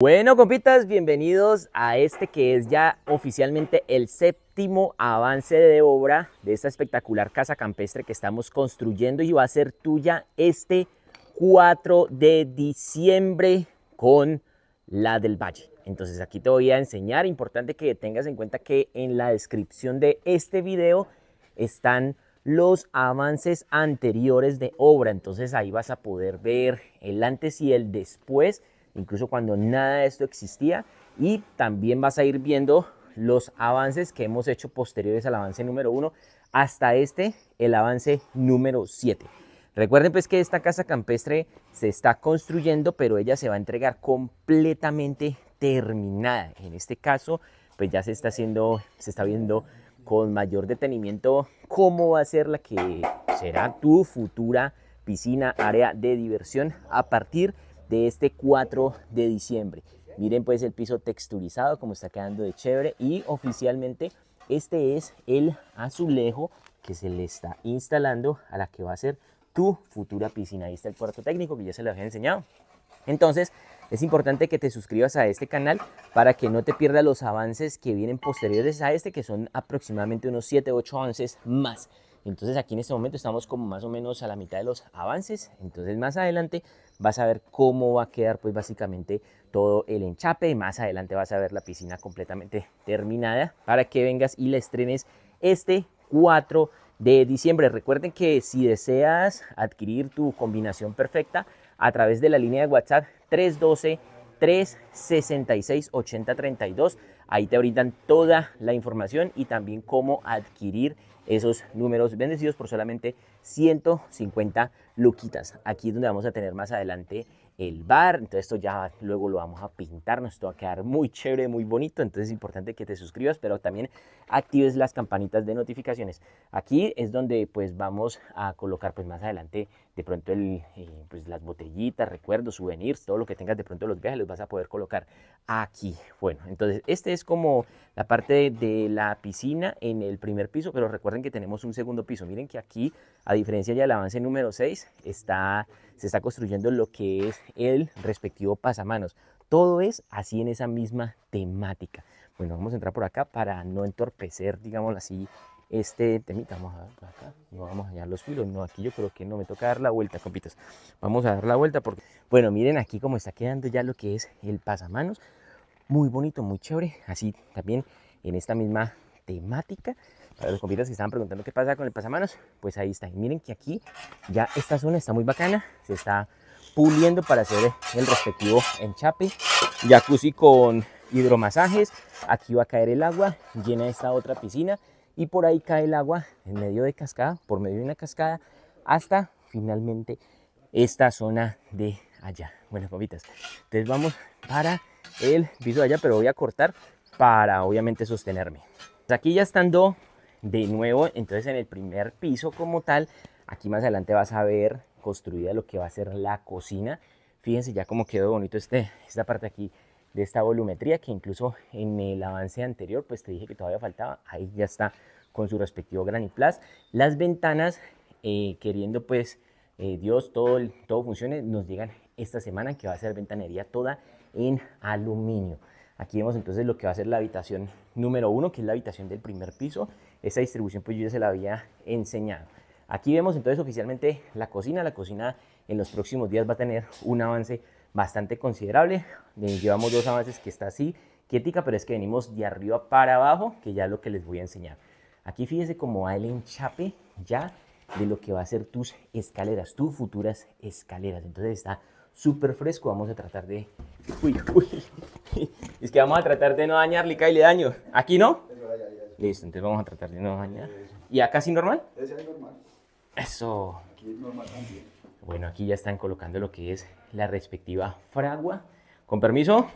Bueno, compitas, bienvenidos a este que es ya oficialmente el séptimo avance de obra de esta espectacular casa campestre que estamos construyendo y va a ser tuya este 4 de diciembre con la del Valle. Entonces aquí te voy a enseñar, importante que tengas en cuenta que en la descripción de este video están los avances anteriores de obra, entonces ahí vas a poder ver el antes y el después incluso cuando nada de esto existía. Y también vas a ir viendo los avances que hemos hecho posteriores al avance número 1 hasta este, el avance número 7. Recuerden pues que esta casa campestre se está construyendo, pero ella se va a entregar completamente terminada. En este caso, pues ya se está haciendo, se está viendo con mayor detenimiento cómo va a ser la que será tu futura piscina, área de diversión a partir de de este 4 de diciembre. Miren pues el piso texturizado como está quedando de chévere y oficialmente este es el azulejo que se le está instalando a la que va a ser tu futura piscina. Ahí está el cuarto técnico que ya se lo había enseñado. Entonces, es importante que te suscribas a este canal para que no te pierdas los avances que vienen posteriores a este, que son aproximadamente unos 7-8 avances más. Entonces aquí en este momento estamos como más o menos a la mitad de los avances, entonces más adelante vas a ver cómo va a quedar pues básicamente todo el enchape, más adelante vas a ver la piscina completamente terminada para que vengas y la estrenes este 4 de diciembre. Recuerden que si deseas adquirir tu combinación perfecta a través de la línea de WhatsApp 312 366 8032. Ahí te brindan toda la información y también cómo adquirir esos números bendecidos por solamente 150 luquitas. Aquí es donde vamos a tener más adelante el bar. Entonces esto ya luego lo vamos a pintar, nos va a quedar muy chévere, muy bonito. Entonces es importante que te suscribas, pero también actives las campanitas de notificaciones. Aquí es donde pues vamos a colocar pues más adelante de pronto el, eh, pues, las botellitas, recuerdos, souvenirs, todo lo que tengas de pronto los viajes los vas a poder colocar aquí. Bueno, entonces este es como la parte de la piscina en el primer piso, pero recuerden que tenemos un segundo piso. Miren que aquí a diferencia del avance número 6, está, se está construyendo lo que es el respectivo pasamanos. Todo es así en esa misma temática. Bueno, vamos a entrar por acá para no entorpecer, digámoslo así, este temita. Vamos a ver por acá. No vamos a hallar los filos. No, aquí yo creo que no me toca dar la vuelta, compitos. Vamos a dar la vuelta porque, bueno, miren aquí cómo está quedando ya lo que es el pasamanos. Muy bonito, muy chévere. Así también en esta misma temática. Para los compitas que estaban preguntando qué pasa con el pasamanos, pues ahí está. miren que aquí ya esta zona está muy bacana. Se está puliendo para hacer el respectivo enchape. Jacuzzi con hidromasajes. Aquí va a caer el agua, llena esta otra piscina. Y por ahí cae el agua en medio de cascada, por medio de una cascada, hasta finalmente esta zona de allá. Bueno, comitas, entonces vamos para el piso de allá, pero voy a cortar para obviamente sostenerme. Pues aquí ya estando de nuevo, entonces en el primer piso como tal, aquí más adelante vas a ver construida lo que va a ser la cocina. Fíjense ya cómo quedó bonito este, esta parte aquí de esta volumetría que incluso en el avance anterior pues te dije que todavía faltaba. Ahí ya está con su respectivo graniplas. Las ventanas, eh, queriendo pues eh, Dios todo, todo funcione, nos llegan esta semana que va a ser ventanería toda en aluminio. Aquí vemos entonces lo que va a ser la habitación número uno, que es la habitación del primer piso. Esa distribución pues yo ya se la había enseñado. Aquí vemos entonces oficialmente la cocina. La cocina en los próximos días va a tener un avance bastante considerable. Eh, llevamos dos avances que está así, quietica, pero es que venimos de arriba para abajo, que ya es lo que les voy a enseñar. Aquí fíjese cómo va el enchape ya de lo que va a ser tus escaleras, tus futuras escaleras. Entonces está súper fresco. Vamos a tratar de... Uy, uy. Es que vamos a tratar de no dañarle y le daño. ¿Aquí no? Listo, entonces vamos a tratar de no dañar. ¿Y acá sí normal? Eso. Aquí normal también. Bueno, aquí ya están colocando lo que es la respectiva fragua. ¿Con permiso?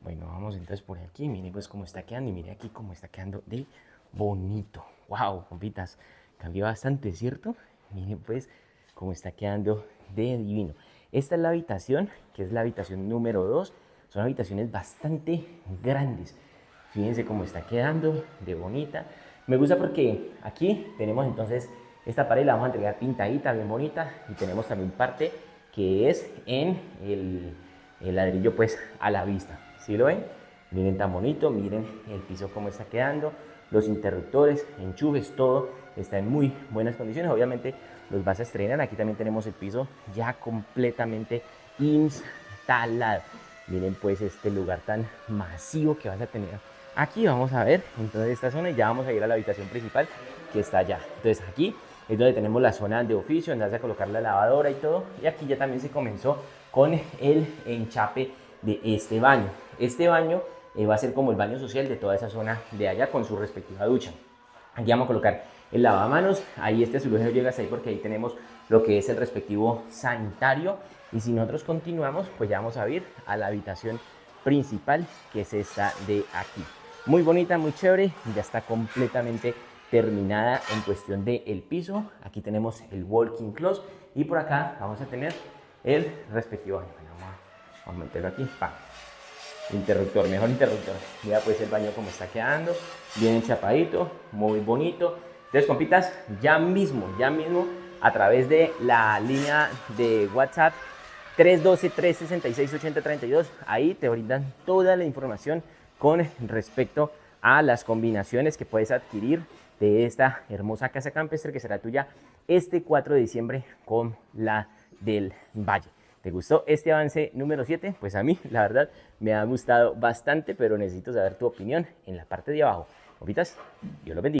Bueno, vamos entonces por aquí. Miren pues cómo está quedando y miren aquí cómo está quedando de bonito. ¡Wow! Compitas, cambió bastante, ¿cierto? Miren pues cómo está quedando de divino. Esta es la habitación, que es la habitación número 2. Son habitaciones bastante grandes. Fíjense cómo está quedando de bonita. Me gusta porque aquí tenemos entonces esta pared, la vamos a entregar pintadita, bien bonita. Y tenemos también parte que es en el, ladrillo pues a la vista. ¿Sí lo ven? Miren tan bonito, miren el piso cómo está quedando. Los interruptores, enchufes, todo está en muy buenas condiciones. Obviamente los vas a estrenar. Aquí también tenemos el piso ya completamente instalado. Miren pues este lugar tan masivo que vas a tener. Aquí vamos a ver, entonces esta zona y ya vamos a ir a la habitación principal que está allá. Entonces aquí es donde tenemos la zona de oficio, donde vas a colocar la lavadora y todo. Y aquí ya también se comenzó con el enchape de este baño. Este baño eh, va a ser como el baño social de toda esa zona de allá con su respectiva ducha. Aquí vamos a colocar el lavamanos, ahí este azulejo llega hasta ahí porque ahí tenemos lo que es el respectivo sanitario y si nosotros continuamos pues ya vamos a ir a la habitación principal que es esta de aquí. Muy bonita, muy chévere, ya está completamente terminada en cuestión del el piso. Aquí tenemos el walking closet. y por acá vamos a tener el respectivo Vamos a meterlo aquí, ¡pam! interruptor, mejor interruptor. Mira pues el baño como está quedando, bien chapadito, muy bonito. Entonces, compitas, ya mismo, ya mismo, a través de la línea de WhatsApp 312-366-8032, ahí te brindan toda la información con respecto a las combinaciones que puedes adquirir de esta hermosa casa campestre que será tuya este 4 de diciembre con la del Valle. ¿Te gustó este avance número 7? Pues a mí, la verdad, me ha gustado bastante, pero necesito saber tu opinión en la parte de abajo. Copitas, yo lo bendiga.